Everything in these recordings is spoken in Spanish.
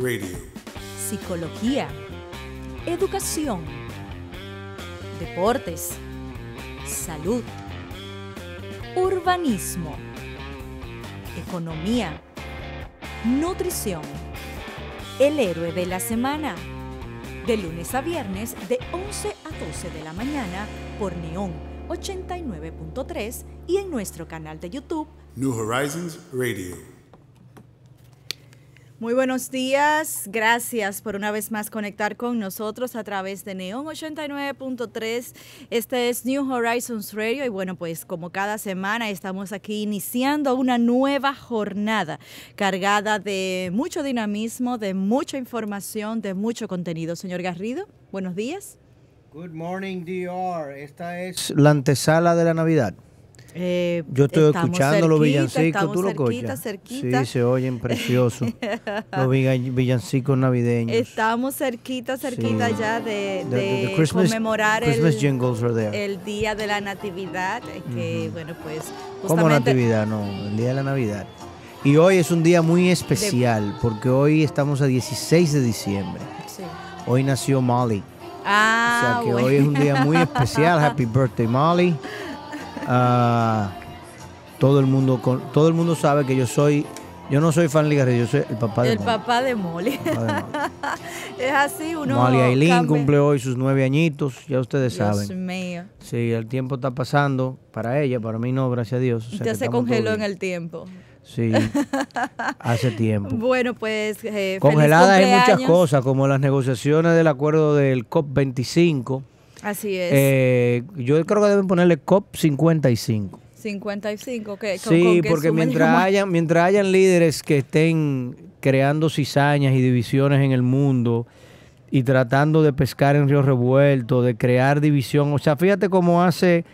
Radio. Psicología. Educación. Deportes. Salud. Urbanismo. Economía. Nutrición. El héroe de la semana. De lunes a viernes de 11 a 12 de la mañana por Neón 89.3 y en nuestro canal de YouTube New Horizons Radio. Muy buenos días, gracias por una vez más conectar con nosotros a través de Neon 89.3. Este es New Horizons Radio y bueno, pues como cada semana estamos aquí iniciando una nueva jornada cargada de mucho dinamismo, de mucha información, de mucho contenido. Señor Garrido, buenos días. Good morning, DR. Esta es la antesala de la Navidad. Eh, Yo estoy escuchando los villancicos, tú lo Sí, se oyen precioso los villancicos navideños. Estamos cerquita, cerquita ya de, conmemorar el, el, día de la Natividad. Eh, que, bueno, pues, ¿Cómo Natividad? No, el día de la Navidad. Y hoy es un día muy especial porque hoy estamos a 16 de diciembre. Hoy nació Molly. Ah, o sea que hoy es un día muy especial. Happy birthday, Molly todo el mundo con, todo el mundo sabe que yo soy yo no soy fan liga yo soy el papá de el Molly. Papá de Molly. es así, uno. Molly Ailín cumple hoy sus nueve añitos, ya ustedes saben. mío. Sí, el tiempo está pasando para ella, para mí no, gracias a Dios. ya se congeló en el tiempo. Sí, hace tiempo. Bueno, pues. Eh, Congeladas hay muchas cosas, como las negociaciones del acuerdo del COP25 Así es. Eh, yo creo que deben ponerle COP55. 55, ¿Con, sí, porque mientras hayan, mientras hayan líderes que estén creando cizañas y divisiones en el mundo y tratando de pescar en río revuelto, de crear división, o sea, fíjate cómo hace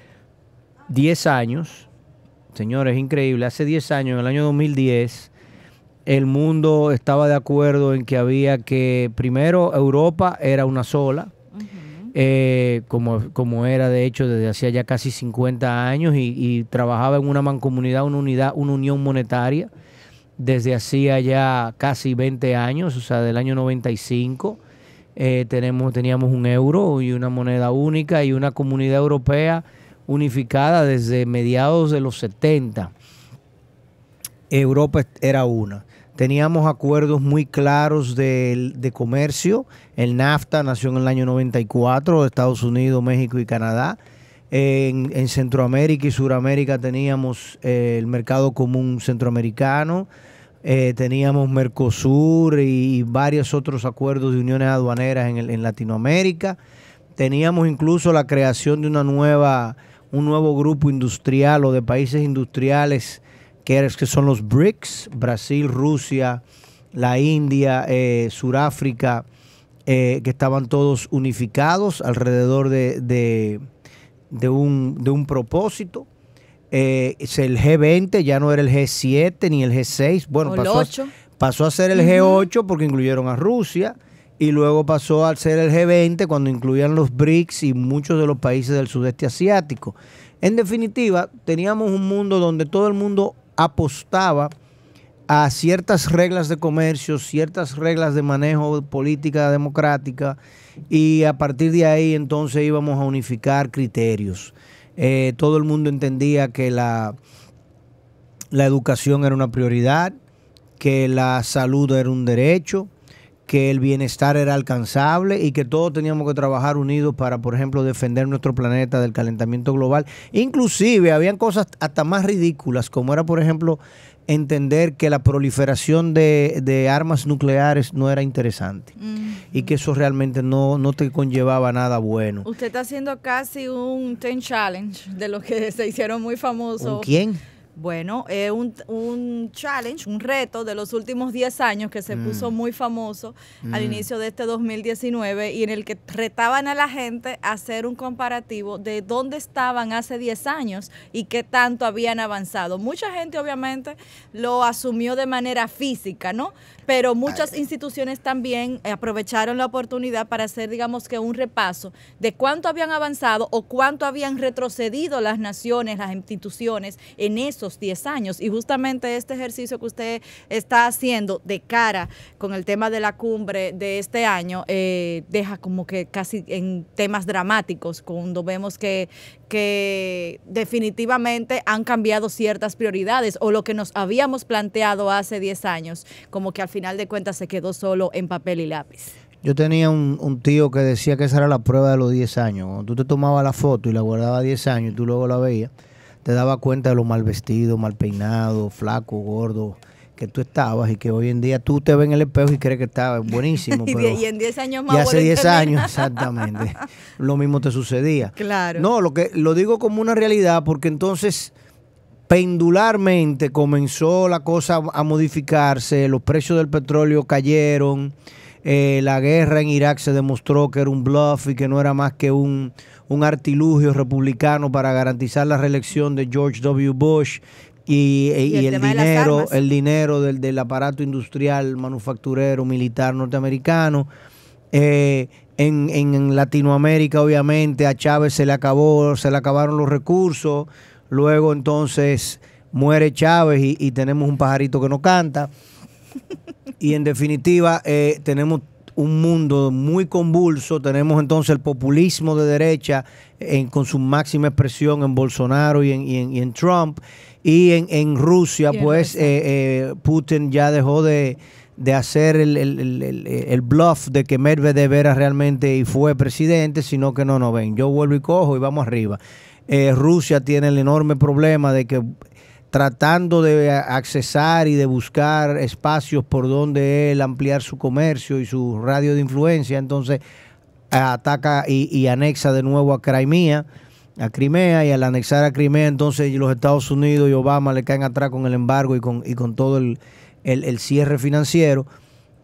10 años, señores, increíble, hace 10 años, en el año 2010, el mundo estaba de acuerdo en que había que, primero, Europa era una sola, eh, como, era de hecho desde hacía ya casi 50 años y, trabajaba en una mancomunidad, una unidad, una unión monetaria desde hacía ya casi 20 años, o sea, del año 95. Eh, tenemos, teníamos un euro y una moneda única y una comunidad europea unificada desde mediados de los 70. Europa era una teníamos acuerdos muy claros de, comercio. El NAFTA nació en el año 94, Estados Unidos, México y Canadá. En, Centroamérica y Suramérica teníamos eh, el mercado común centroamericano, eh, teníamos Mercosur y, varios otros acuerdos de uniones aduaneras en, en Latinoamérica. Teníamos incluso la creación de una nueva, un nuevo grupo industrial o de países industriales que, son los BRICS, Brasil, Rusia, la India, eh, Suráfrica, eh, que estaban todos unificados alrededor de, de, un, propósito. Eh, el G20 ya no era el G7 ni el G6, bueno, pasó, 8. pasó a ser el G8 porque incluyeron a Rusia y luego pasó a ser el G20 cuando incluían los BRICS y muchos de los países del sudeste asiático. En definitiva, teníamos un mundo donde todo el mundo apostaba a ciertas reglas de comercio, ciertas reglas de manejo política democrática y a partir de ahí entonces íbamos a unificar criterios. Eh, todo el mundo entendía que la, la educación era una prioridad, que la salud era un derecho, que el bienestar era alcanzable y que todos teníamos que trabajar unidos para, por ejemplo, defender nuestro planeta del calentamiento global. Inclusive habían cosas hasta más ridículas, como era, por ejemplo, entender que la proliferación de, armas nucleares no era interesante y que eso realmente no, no te conllevaba nada bueno. Usted está haciendo casi un 10 challenge de los que se hicieron muy famosos. ¿Quién? Bueno, eh, un, un, challenge, un reto de los últimos 10 años que se mm. puso muy famoso al mm. inicio de este 2019 y en el que retaban a la gente a hacer un comparativo de dónde estaban hace 10 años y qué tanto habían avanzado. Mucha gente obviamente lo asumió de manera física, ¿no? Pero muchas instituciones también aprovecharon la oportunidad para hacer, digamos que, un repaso de cuánto habían avanzado o cuánto habían retrocedido las naciones, las instituciones en eso diez 10 años. Y justamente este ejercicio que usted está haciendo de cara con el tema de la cumbre de este año eh, deja como que casi en temas dramáticos, cuando vemos que, definitivamente han cambiado ciertas prioridades o lo que nos habíamos planteado hace 10 años, como que al final de cuentas se quedó solo en papel y lápiz. Yo tenía un, tío que decía que esa era la prueba de los 10 años. tú te tomabas la foto y la guardabas 10 años y tú luego la veías, te daba cuenta de lo mal vestido, mal peinado, flaco, gordo que tú estabas y que hoy en día tú te ves en el espejo y crees que estabas buenísimo. y, en 10 años más. Y hace 10 años, exactamente. lo mismo te sucedía. Claro. No, lo, que, lo digo como una realidad porque entonces pendularmente comenzó la cosa a modificarse, los precios del petróleo cayeron. Eh, la guerra en Irak se demostró que era un bluff y que no era más que un, artilugio republicano para garantizar la reelección de George W. Bush y, e, el, dinero, el dinero del, aparato industrial, manufacturero, militar norteamericano. Eh, en, Latinoamérica, obviamente, a Chávez se le acabó, se le acabaron los recursos. Luego entonces muere Chávez y tenemos un pajarito que no canta y en definitiva, eh, tenemos un mundo muy convulso, tenemos entonces el populismo de derecha eh, en, con su máxima expresión en Bolsonaro y en, en, Trump, y en, Rusia, pues eh, Putin ya dejó de, hacer el, bluff de que Medvedev era realmente y fue presidente, sino que no, no ven, yo vuelvo y cojo y vamos arriba. Rusia tiene el enorme problema de que tratando de accesar y de buscar espacios por donde él ampliar su comercio y su radio de influencia. Entonces eh, ataca y, anexa de nuevo a Crimea, a Crimea, y al anexar a Crimea, entonces los Estados Unidos y Obama le caen atrás con el embargo y con, y con todo el, cierre financiero.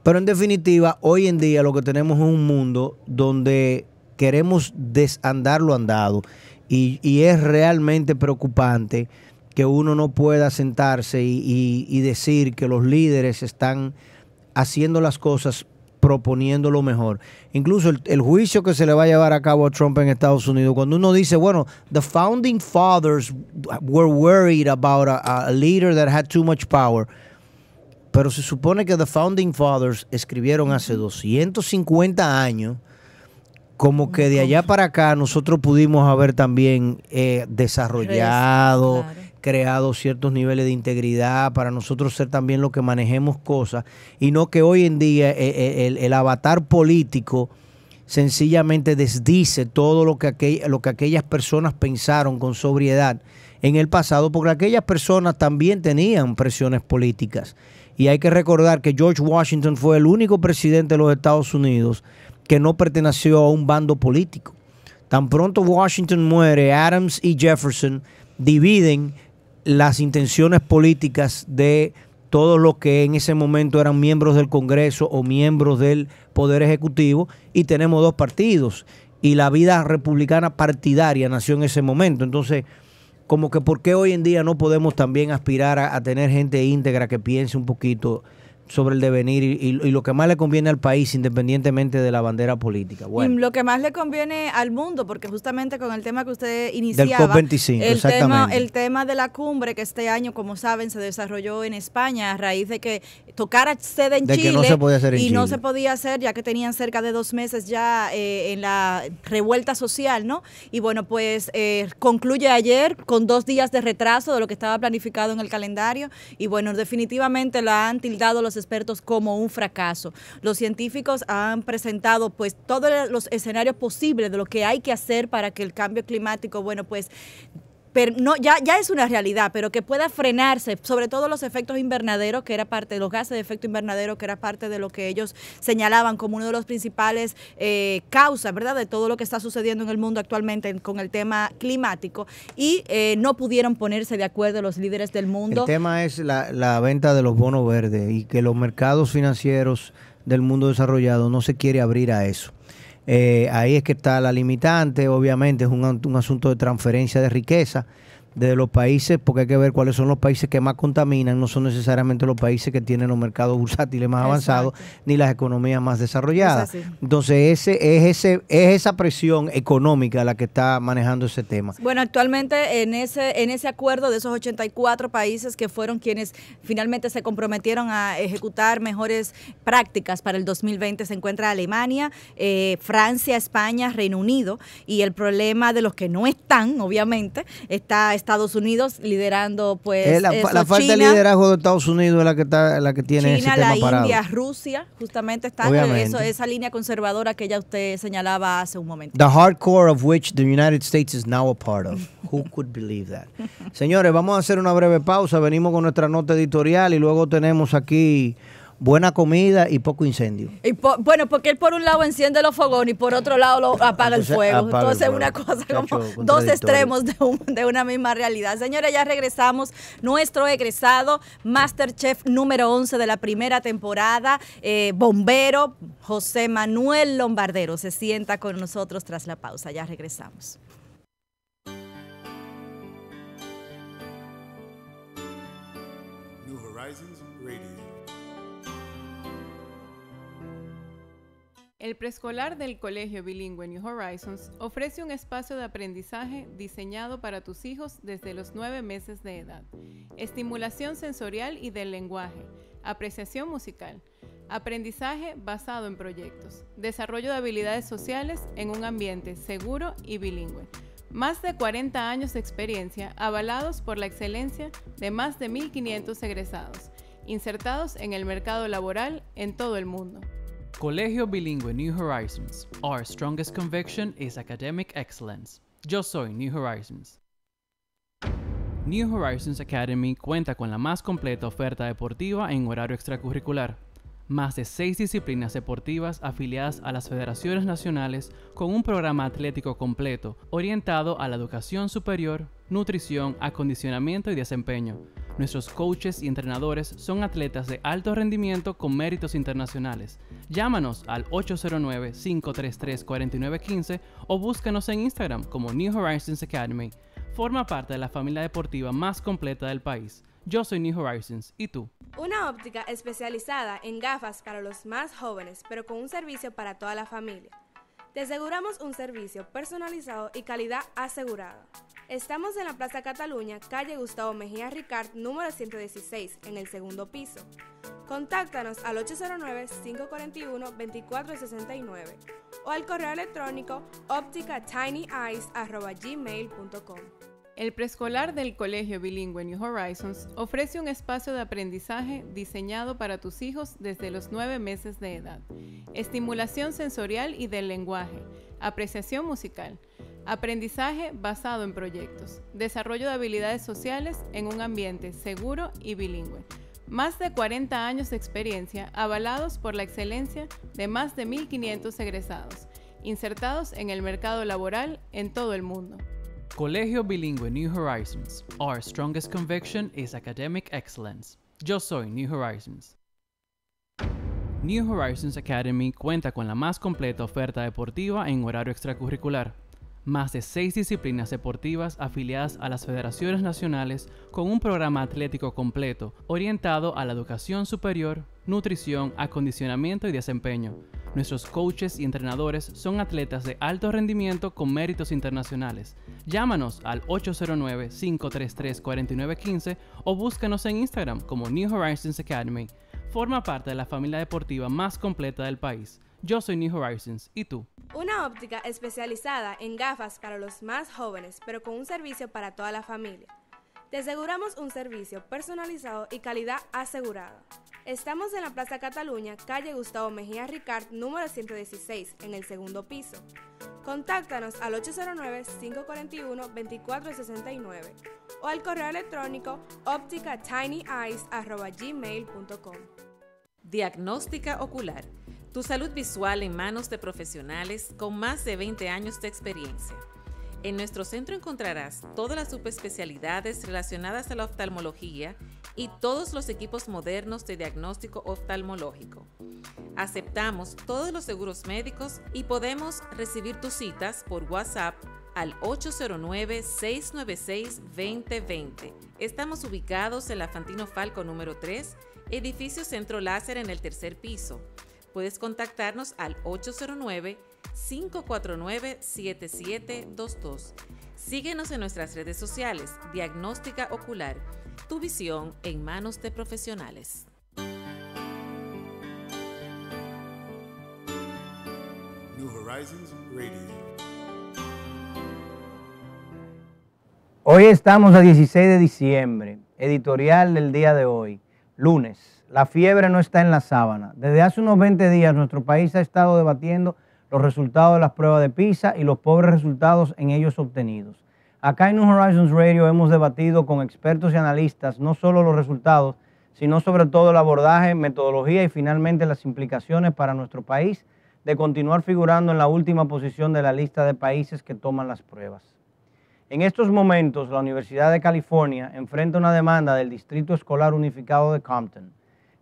Pero en definitiva, hoy en día lo que tenemos es un mundo donde queremos desandar lo andado y, y es realmente preocupante que uno no pueda sentarse y, decir que los líderes están haciendo las cosas proponiendo lo mejor. Incluso el, juicio que se le va a llevar a cabo a Trump en Estados Unidos, cuando uno dice, bueno, the founding fathers were worried about a, leader that had too much power. Pero se supone que the founding fathers escribieron hace 250 años, como que de allá para acá nosotros pudimos haber también eh, desarrollado creado ciertos niveles de integridad para nosotros ser también lo que manejemos cosas y no que hoy en día eh, eh, el, avatar político sencillamente desdice todo lo que, lo que aquellas personas pensaron con sobriedad en el pasado, porque aquellas personas también tenían presiones políticas. Y hay que recordar que George Washington fue el único presidente de los Estados Unidos que no perteneció a un bando político. Tan pronto Washington muere, Adams y Jefferson dividen las intenciones políticas de todos los que en ese momento eran miembros del Congreso o miembros del Poder Ejecutivo y tenemos dos partidos y la vida republicana partidaria nació en ese momento. Entonces, como que por qué hoy en día no podemos también aspirar a, a tener gente íntegra que piense un poquito sobre el devenir y, lo que más le conviene al país, independientemente de la bandera política. Bueno. Lo que más le conviene al mundo, porque justamente con el tema que usted iniciaba, Del COP 25, el, Tema, el tema de la cumbre que este año, como saben, se desarrolló en España a raíz de que tocara sede en Chile no se podía hacer y no se podía hacer, ya que tenían cerca de dos meses ya eh, en la revuelta social, ¿no? Y bueno, pues eh, concluye ayer con dos días de retraso de lo que estaba planificado en el calendario y bueno, definitivamente lo han tildado los expertos como un fracaso. Los científicos han presentado pues todos los escenarios posibles de lo que hay que hacer para que el cambio climático, bueno, pues pero no, ya, ya es una realidad, pero que pueda frenarse, sobre todo los efectos invernaderos, que era parte de los gases de efecto invernadero, que era parte de lo que ellos señalaban como uno de los principales eh, causas, ¿verdad?, de todo lo que está sucediendo en el mundo actualmente con el tema climático, y eh, no pudieron ponerse de acuerdo los líderes del mundo. El tema es la, la venta de los bonos verdes y que los mercados financieros del mundo desarrollado no se quiere abrir a eso. Eh, ahí es que está la limitante, obviamente es un, un asunto de transferencia de riqueza de los países, porque hay que ver cuáles son los países que más contaminan, no son necesariamente los países que tienen los mercados bursátiles más avanzados ni las economías más desarrolladas. Entonces, ese, es, ese, es esa presión económica la que está manejando ese tema. Bueno, actualmente en ese, en ese acuerdo de esos 84 países que fueron quienes finalmente se comprometieron a ejecutar mejores prácticas para el 2020, se encuentra Alemania, eh, Francia, España, Reino Unido, y el problema de los que no están, obviamente, está Estados Unidos liderando pues la, falta de liderazgo de Estados Unidos es la que está la que tiene China, la India, Rusia, justamente están en eh, eso, esa línea conservadora que ya usted señalaba hace un momento. The hardcore of which the United States is now a part of. Who could believe that? Señores, vamos a hacer una breve pausa, venimos con nuestra nota editorial y luego tenemos aquí buena comida y poco incendio. Y bueno, porque él por un lado enciende los fogones y por otro lado lo apaga el fuego. Entonces es una cosa como dos extremos de, una misma realidad. Señores, ya regresamos. Nuestro egresado, Masterchef número 11 de la primera temporada, eh, bombero José Manuel Lombardero, se sienta con nosotros tras la pausa. Ya regresamos. New Horizons Radio. El preescolar del Colegio Bilingüe New Horizons ofrece un espacio de aprendizaje diseñado para tus hijos desde los nueve meses de edad. Estimulación sensorial y del lenguaje, apreciación musical, aprendizaje basado en proyectos, desarrollo de habilidades sociales en un ambiente seguro y bilingüe. Más de 40 años de experiencia avalados por la excelencia de más de 1.500 egresados, insertados en el mercado laboral en todo el mundo. Colegio Bilingüe New Horizons. Our strongest conviction is academic excellence. Yo soy New Horizons. New Horizons Academy cuenta con la más completa oferta deportiva en horario extracurricular. Más de seis disciplinas deportivas afiliadas a las federaciones nacionales con un programa atlético completo orientado a la educación superior, nutrición, acondicionamiento y desempeño. Nuestros coaches y entrenadores son atletas de alto rendimiento con méritos internacionales Llámanos al 809-533-4915 o búscanos en Instagram como New Horizons Academy. Forma parte de la familia deportiva más completa del país. Yo soy New Horizons, ¿y tú? Una óptica especializada en gafas para los más jóvenes, pero con un servicio para toda la familia. Te aseguramos un servicio personalizado y calidad asegurada. Estamos en la Plaza Cataluña, calle Gustavo Mejía Ricard, número 116, en el segundo piso. Contáctanos al 809-541-2469 o al correo electrónico optica-tiny-eyes-arroba-gmail.com El preescolar del Colegio Bilingüe New Horizons ofrece un espacio de aprendizaje diseñado para tus hijos desde los nueve meses de edad. Estimulación sensorial y del lenguaje, apreciación musical Aprendizaje basado en proyectos. Desarrollo de habilidades sociales en un ambiente seguro y bilingüe. Más de 40 años de experiencia avalados por la excelencia de más de 1.500 egresados, insertados en el mercado laboral en todo el mundo. Colegio Bilingüe New Horizons. Our strongest conviction is academic excellence. Yo soy New Horizons. New Horizons Academy cuenta con la más completa oferta deportiva en horario extracurricular más de seis disciplinas deportivas afiliadas a las federaciones nacionales con un programa atlético completo orientado a la educación superior, nutrición, acondicionamiento y desempeño. Nuestros coaches y entrenadores son atletas de alto rendimiento con méritos internacionales. Llámanos al 809-533-4915 o búscanos en Instagram como New Horizons Academy. Forma parte de la familia deportiva más completa del país. Yo soy New Horizons, ¿y tú? Una óptica especializada en gafas para los más jóvenes, pero con un servicio para toda la familia. Te aseguramos un servicio personalizado y calidad asegurada. Estamos en la Plaza Cataluña, calle Gustavo Mejía Ricard, número 116, en el segundo piso. Contáctanos al 809-541-2469 o al correo electrónico optica-tiny-eyes-arroba-gmail.com Diagnóstica ocular tu salud visual en manos de profesionales con más de 20 años de experiencia. En nuestro centro encontrarás todas las subespecialidades relacionadas a la oftalmología y todos los equipos modernos de diagnóstico oftalmológico. Aceptamos todos los seguros médicos y podemos recibir tus citas por WhatsApp al 809-696-2020. Estamos ubicados en la Fantino Falco número 3, edificio Centro Láser en el tercer piso. Puedes contactarnos al 809-549-7722. Síguenos en nuestras redes sociales. Diagnóstica Ocular. Tu visión en manos de profesionales. Hoy estamos a 16 de diciembre, editorial del día de hoy, lunes. La fiebre no está en la sábana. Desde hace unos 20 días nuestro país ha estado debatiendo los resultados de las pruebas de PISA y los pobres resultados en ellos obtenidos. Acá en New Horizons Radio hemos debatido con expertos y analistas no solo los resultados, sino sobre todo el abordaje, metodología y finalmente las implicaciones para nuestro país de continuar figurando en la última posición de la lista de países que toman las pruebas. En estos momentos, la Universidad de California enfrenta una demanda del Distrito Escolar Unificado de Compton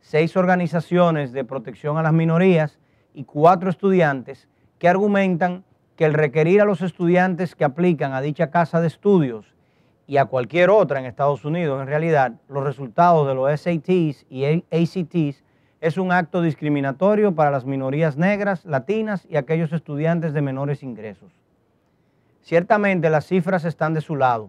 seis organizaciones de protección a las minorías y cuatro estudiantes que argumentan que el requerir a los estudiantes que aplican a dicha casa de estudios y a cualquier otra en Estados Unidos, en realidad, los resultados de los SATs y ACTs es un acto discriminatorio para las minorías negras, latinas y aquellos estudiantes de menores ingresos. Ciertamente las cifras están de su lado,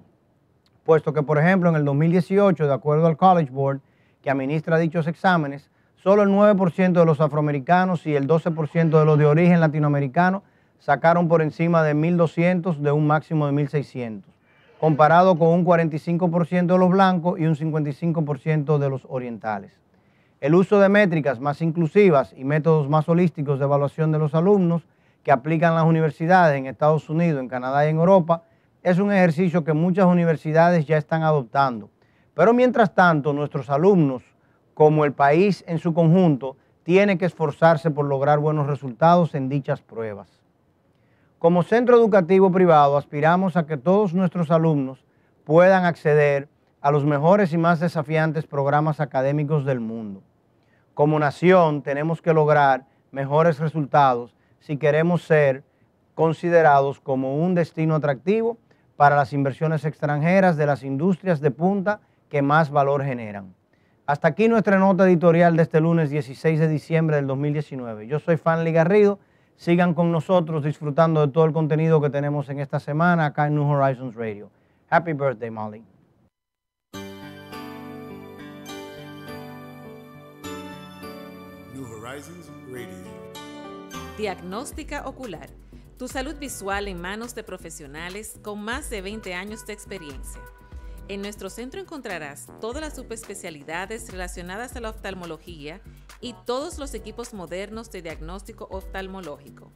puesto que, por ejemplo, en el 2018, de acuerdo al College Board, que administra dichos exámenes, solo el 9% de los afroamericanos y el 12% de los de origen latinoamericano sacaron por encima de 1.200 de un máximo de 1.600, comparado con un 45% de los blancos y un 55% de los orientales. El uso de métricas más inclusivas y métodos más holísticos de evaluación de los alumnos que aplican las universidades en Estados Unidos, en Canadá y en Europa es un ejercicio que muchas universidades ya están adoptando pero mientras tanto, nuestros alumnos, como el país en su conjunto, tiene que esforzarse por lograr buenos resultados en dichas pruebas. Como centro educativo privado, aspiramos a que todos nuestros alumnos puedan acceder a los mejores y más desafiantes programas académicos del mundo. Como nación tenemos que lograr mejores resultados si queremos ser considerados como un destino atractivo para las inversiones extranjeras de las industrias de punta que más valor generan. Hasta aquí nuestra nota editorial de este lunes 16 de diciembre del 2019. Yo soy Fanly Garrido. Sigan con nosotros disfrutando de todo el contenido que tenemos en esta semana acá en New Horizons Radio. Happy birthday, Molly. New Horizons Radio. Diagnóstica ocular. Tu salud visual en manos de profesionales con más de 20 años de experiencia. En nuestro centro encontrarás todas las subespecialidades relacionadas a la oftalmología y todos los equipos modernos de diagnóstico oftalmológico.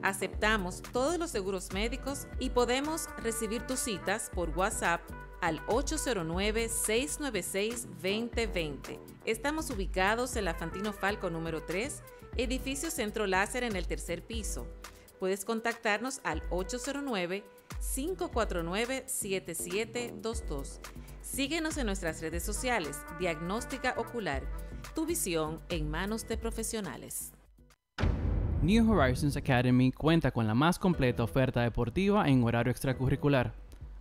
Aceptamos todos los seguros médicos y podemos recibir tus citas por WhatsApp al 809-696-2020. Estamos ubicados en la Fantino Falco número 3, edificio Centro Láser en el tercer piso. Puedes contactarnos al 809 549-7722. Síguenos en nuestras redes sociales. Diagnóstica Ocular. Tu visión en manos de profesionales. New Horizons Academy cuenta con la más completa oferta deportiva en horario extracurricular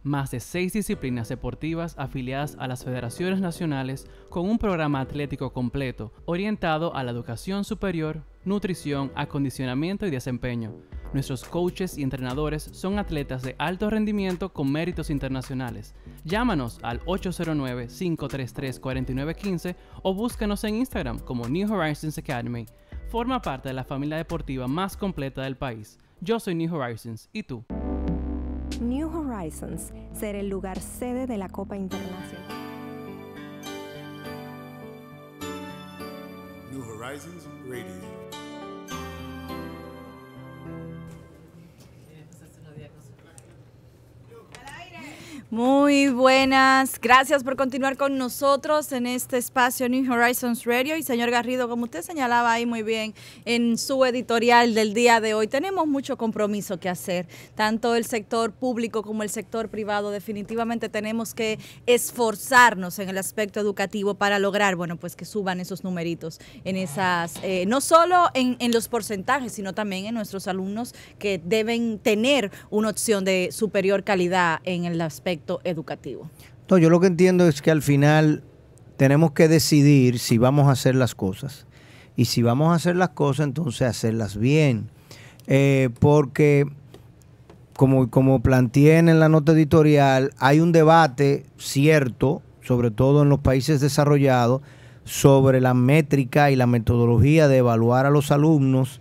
más de seis disciplinas deportivas afiliadas a las federaciones nacionales con un programa atlético completo orientado a la educación superior, nutrición, acondicionamiento y desempeño. Nuestros coaches y entrenadores son atletas de alto rendimiento con méritos internacionales. Llámanos al 809-533-4915 o búscanos en Instagram como New Horizons Academy. Forma parte de la familia deportiva más completa del país. Yo soy New Horizons, ¿y tú? New Horizons será el lugar sede de la Copa Internacional. Muy buenas, gracias por continuar con nosotros en este espacio New Horizons Radio y señor Garrido, como usted señalaba ahí muy bien en su editorial del día de hoy, tenemos mucho compromiso que hacer, tanto el sector público como el sector privado, definitivamente tenemos que esforzarnos en el aspecto educativo para lograr, bueno, pues que suban esos numeritos en esas, eh, no solo en los porcentajes, sino también en nuestros alumnos que deben tener una opción de superior calidad en el aspecto educativo. yo lo que entiendo es que al final tenemos que decidir si vamos a hacer las cosas. Y si vamos a hacer las cosas, entonces hacerlas bien. Eh, porque, como, como planteé en la nota editorial, hay un debate cierto, sobre todo en los países desarrollados, sobre la métrica y la metodología de evaluar a los alumnos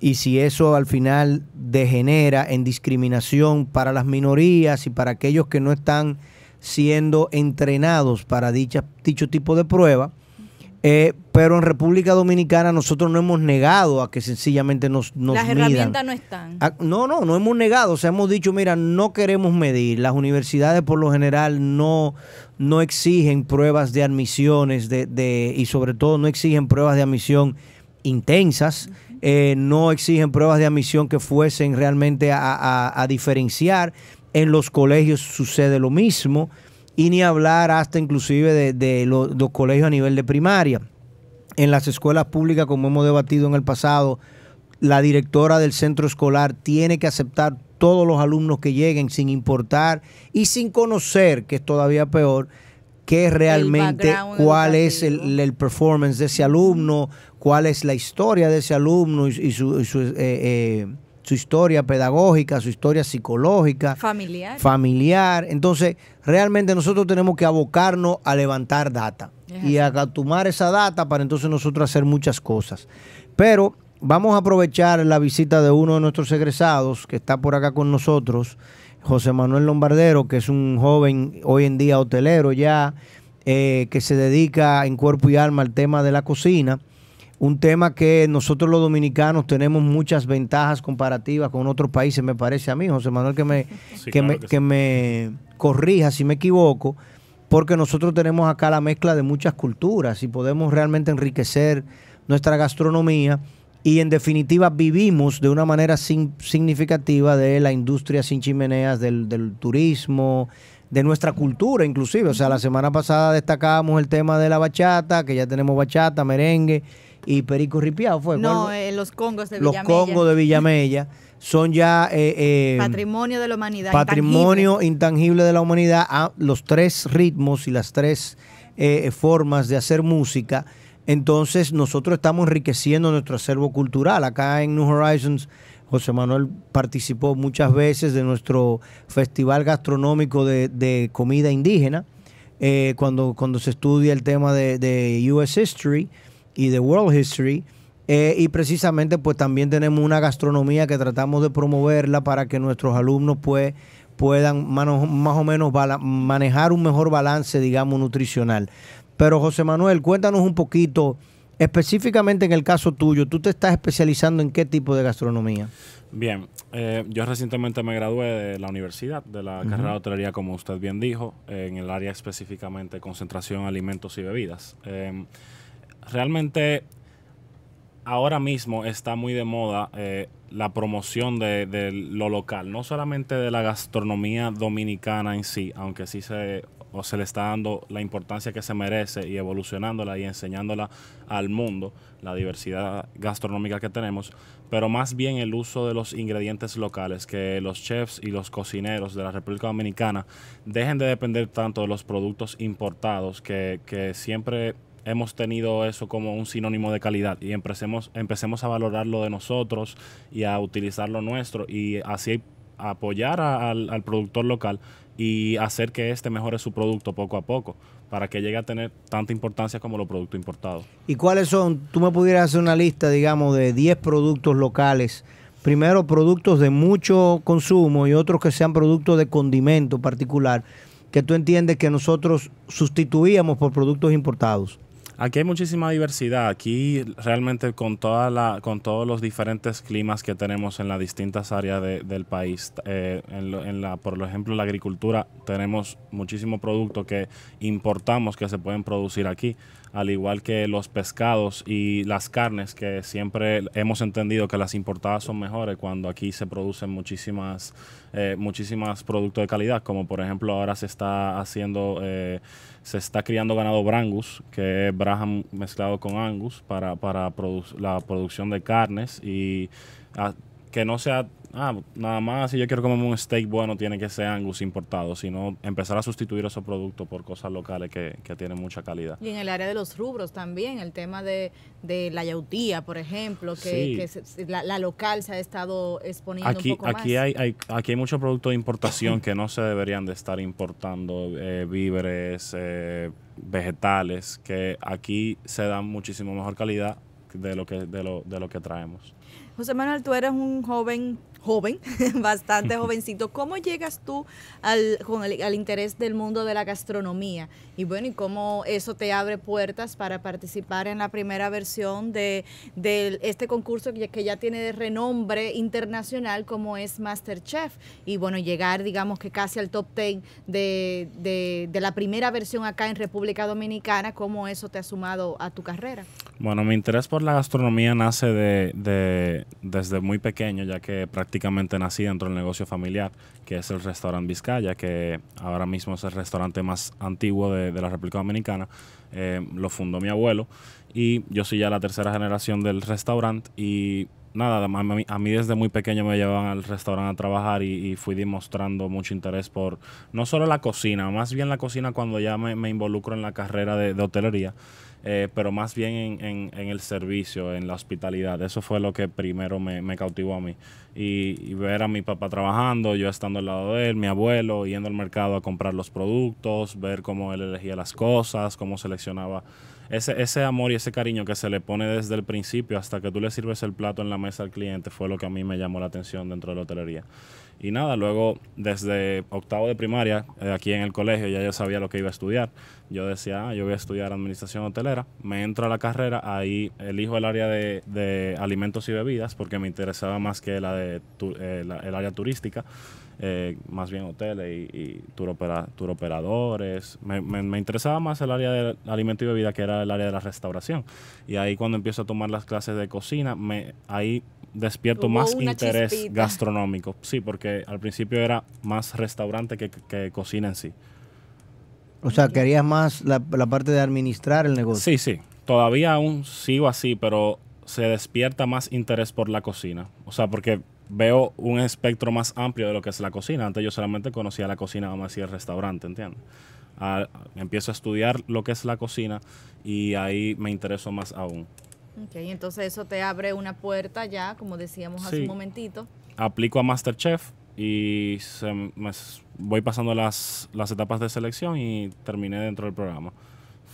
y si eso al final degenera en discriminación para las minorías y para aquellos que no están siendo entrenados para dicha, dicho tipo de prueba. Eh, pero en República Dominicana nosotros no hemos negado a que sencillamente nos, Las herramientas no están. Ah, no, no, no hemos negado. O sea, hemos dicho, mira, no queremos medir. Las universidades por lo general no, no exigen pruebas de admisiones de, de, y sobre todo no exigen pruebas de admisión intensas. Eh, no exigen pruebas de admisión que fuesen realmente a, diferenciar. En los colegios sucede lo mismo y ni hablar hasta inclusive de, los, colegios a nivel de primaria. En las escuelas públicas, como hemos debatido en el pasado, la directora del centro escolar tiene que aceptar todos los alumnos que lleguen sin importar y sin conocer, que es todavía peor, qué realmente, cuál es el, performance de ese alumno, cuál es la historia de ese alumno y, su, eh, eh, su, historia pedagógica, su historia psicológica. Familiar. Familiar. Entonces, realmente nosotros tenemos que abocarnos a levantar data y a tomar esa data para entonces nosotros hacer muchas cosas. Pero vamos a aprovechar la visita de uno de nuestros egresados que está por acá con nosotros. José Manuel Lombardero, que es un joven hoy en día hotelero ya, eh, que se dedica en cuerpo y alma al tema de la cocina. Un tema que nosotros los dominicanos tenemos muchas ventajas comparativas con otros países, me parece a mí, José Manuel, que me, que, me que me corrija si me equivoco, porque nosotros tenemos acá la mezcla de muchas culturas y podemos realmente enriquecer nuestra gastronomía y en definitiva vivimos de una manera significativa de la industria sin chimeneas, del, turismo, de nuestra cultura inclusive. O sea, la semana pasada destacábamos el tema de la bachata, que ya tenemos bachata, merengue y perico ripiado. ¿fue? No, eh, los congos de Villamella. Los congos de Villamella son ya... Eh, eh, patrimonio de la humanidad. Patrimonio intangible. de la humanidad. los tres ritmos y las tres eh, formas de hacer música entonces nosotros estamos enriqueciendo nuestro acervo cultural. Acá en New Horizons, José Manuel participó muchas veces de nuestro festival gastronómico de, comida indígena, eh, cuando, cuando se estudia el tema de, US History y de World History. Eh, y precisamente pues también tenemos una gastronomía que tratamos de promoverla para que nuestros alumnos pues, puedan más o menos manejar un mejor balance, digamos, nutricional. Pero José Manuel, cuéntanos un poquito, específicamente en el caso tuyo, ¿tú te estás especializando en qué tipo de gastronomía? Bien, eh, yo recientemente me gradué de la universidad, de la carrera de hotelería, como usted bien dijo, en el área específicamente concentración alimentos y bebidas. Eh, realmente ahora mismo está muy de moda eh, la promoción de, lo local, no solamente de la gastronomía dominicana en sí, aunque sí se o se le está dando la importancia que se merece y evolucionándola y enseñándola al mundo, la diversidad gastronómica que tenemos, pero más bien el uso de los ingredientes locales, que los chefs y los cocineros de la República Dominicana dejen de depender tanto de los productos importados que, siempre hemos tenido eso como un sinónimo de calidad y empecemos, empecemos a valorar lo de nosotros y a utilizar lo nuestro y así apoyar al productor local y hacer que este mejore su producto poco a poco para que llegue a tener tanta importancia como los productos importados. ¿Y cuáles son? Tú me pudieras hacer una lista, digamos, de 10 productos locales. Primero, productos de mucho consumo y otros que sean productos de condimento particular, que tú entiendes que nosotros sustituíamos por productos importados. Aquí hay muchísima diversidad. Aquí realmente con toda la, con todos los diferentes climas que tenemos en las distintas áreas del país, eh, en, la, por ejemplo, la agricultura tenemos muchísimos productos que importamos que se pueden producir aquí al igual que los pescados y las carnes, que siempre hemos entendido que las importadas son mejores cuando aquí se producen muchísimas, eh, muchísimas productos de calidad, como por ejemplo ahora se está haciendo, eh, se está criando ganado brangus, que es Braham mezclado con angus para, para la producción de carnes y ah, que no sea, ah, nada más si yo quiero comer un steak bueno, tiene que ser Angus importado, sino empezar a sustituir esos productos por cosas locales que, tienen mucha calidad. Y en el área de los rubros también, el tema de, la yautía, por ejemplo, que, la, local se ha estado exponiendo aquí, aquí Hay, aquí hay muchos productos de importación que no se deberían de estar importando, eh, víveres, eh, vegetales, que aquí se dan muchísimo mejor calidad de lo que, de lo, de lo que traemos. José Manuel, tú eres un joven joven, bastante jovencito. ¿Cómo llegas tú al, con al interés del mundo de la gastronomía? Y bueno, ¿y cómo eso te abre puertas para participar en la primera versión de, de este concurso que, que ya tiene de renombre internacional como es MasterChef? Y bueno, llegar, digamos que casi al top 10 de, de, la primera versión acá en República Dominicana, ¿cómo eso te ha sumado a tu carrera? Bueno, mi interés por la gastronomía nace de, desde muy pequeño, ya que practico nací dentro del negocio familiar, que es el restaurante Vizcaya, que ahora mismo es el restaurante más antiguo de, la República Dominicana. Eh, lo fundó mi abuelo y yo soy ya la tercera generación del restaurante y nada, a mí, a mí, desde muy pequeño me llevaban al restaurante a trabajar y, fui demostrando mucho interés por no solo la cocina, más bien la cocina cuando ya me, involucro en la carrera de hotelería. Eh, pero más bien en, el servicio, en la hospitalidad. Eso fue lo que primero me, cautivó a mí. Y, ver a mi papá trabajando, yo estando al lado de él, mi abuelo, yendo al mercado a comprar los productos, ver cómo él elegía las cosas, cómo seleccionaba. ese amor y ese cariño que se le pone desde el principio hasta que tú le sirves el plato en la mesa al cliente fue lo que a mí me llamó la atención dentro de la hotelería. Y nada, luego desde octavo de primaria, eh, aquí en el colegio, ya yo sabía lo que iba a estudiar. Yo decía, ah, yo voy a estudiar administración hotelera. Me entro a la carrera, ahí elijo el área de, alimentos y bebidas porque me interesaba más que la de eh, el área turística. Eh, más bien hoteles y, y tour, operadores. Me, interesaba más el área de alimento y bebida, que era el área de la restauración. Y ahí cuando empiezo a tomar las clases de cocina, me, ahí despierto más interés gastronómico. Sí, porque al principio era más restaurante que, cocina en sí. O sea, querías más la, parte de administrar el negocio. Sí, sí. Todavía aún sigo así, pero se despierta más interés por la cocina. O sea, porque veo un espectro más amplio de lo que es la cocina. Antes yo solamente conocía la cocina, vamos a decir, el restaurante, ¿entiendes? Ah, empiezo a estudiar lo que es la cocina y ahí me intereso más aún. Ok, entonces eso te abre una puerta ya, como decíamos hace un momentito. Aplico a Masterchef y me, voy pasando las, las etapas de selección y terminé dentro del programa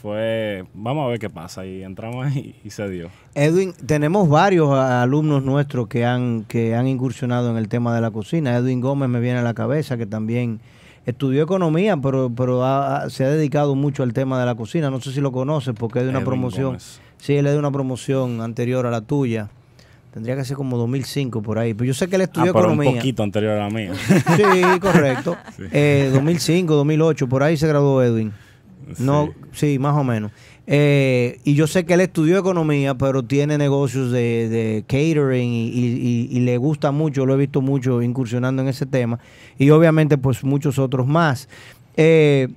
fue, vamos a ver qué pasa. Y entramos ahí y se dio. Edwin, tenemos varios alumnos nuestros que han, que han incursionado en el tema de la cocina. Edwin Gómez me viene a la cabeza, que también estudió economía, pero, pero se ha dedicado mucho al tema de la cocina. No sé si lo conoces porque de una promoción. Sí, él de una promoción anterior a la tuya. Tendría que ser como 2005 por ahí. Pero yo sé que él estudió ah, economía. Un poquito anterior a la mía. sí, correcto. 2005, 2008, eh, por ahí se graduó Edwin. No, sí, más o menos. Eh, y yo sé que él estudió economía, pero tiene negocios de, catering y, le gusta mucho, lo he visto mucho incursionando en ese tema. Y obviamente, pues muchos otros más. Eh,